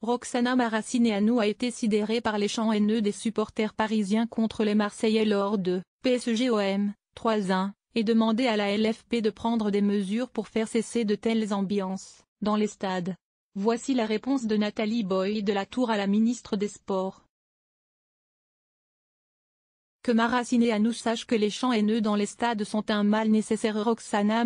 Roxana Maracineanu a été sidérée par les chants haineux des supporters parisiens contre les Marseillais lors de PSG-OM 3-1 et demandé à la LFP de prendre des mesures pour faire cesser de telles ambiances dans les stades. Voici la réponse de Nathalie Boy de la Tour à la ministre des Sports. Que nous sache que les champs haineux dans les stades sont un mal nécessaire Roxana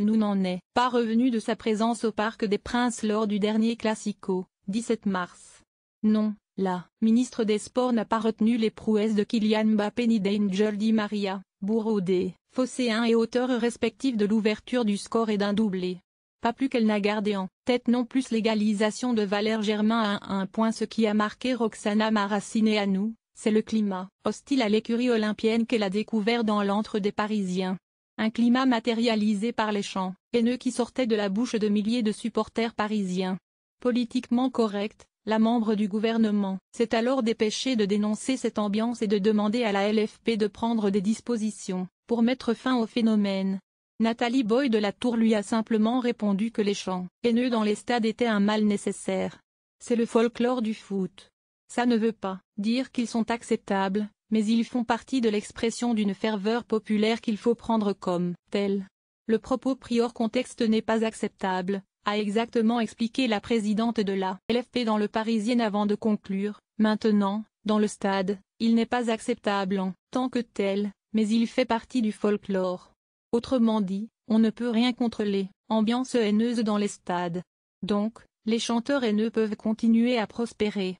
nous n'en est pas revenue de sa présence au Parc des Princes lors du dernier Classico, 17 mars. Non, la ministre des Sports n'a pas retenu les prouesses de Kylian Mbappé ni d'Angel Di Maria, bourreau des Fosséens et auteur respectifs de l'ouverture du score et d'un doublé. Pas plus qu'elle n'a gardé en tête non plus l'égalisation de Valère Germain à un point ce qui a marqué Roxana Maraciné à nous, c'est le climat, hostile à l'écurie olympienne qu'elle a découvert dans l'antre des Parisiens. Un climat matérialisé par les chants, haineux qui sortaient de la bouche de milliers de supporters parisiens. Politiquement correcte, la membre du gouvernement s'est alors dépêchée de dénoncer cette ambiance et de demander à la LFP de prendre des dispositions pour mettre fin au phénomène. Nathalie Boy de la Tour lui a simplement répondu que les chants haineux dans les stades étaient un mal nécessaire. C'est le folklore du foot. Ça ne veut pas dire qu'ils sont acceptables, mais ils font partie de l'expression d'une ferveur populaire qu'il faut prendre comme telle. Le propos prior contexte n'est pas acceptable, a exactement expliqué la présidente de la LFP dans le Parisien avant de conclure, maintenant, dans le stade, il n'est pas acceptable en tant que tel, mais il fait partie du folklore. Autrement dit, on ne peut rien contrôler. Ambiance haineuse dans les stades. Donc, les chanteurs haineux peuvent continuer à prospérer.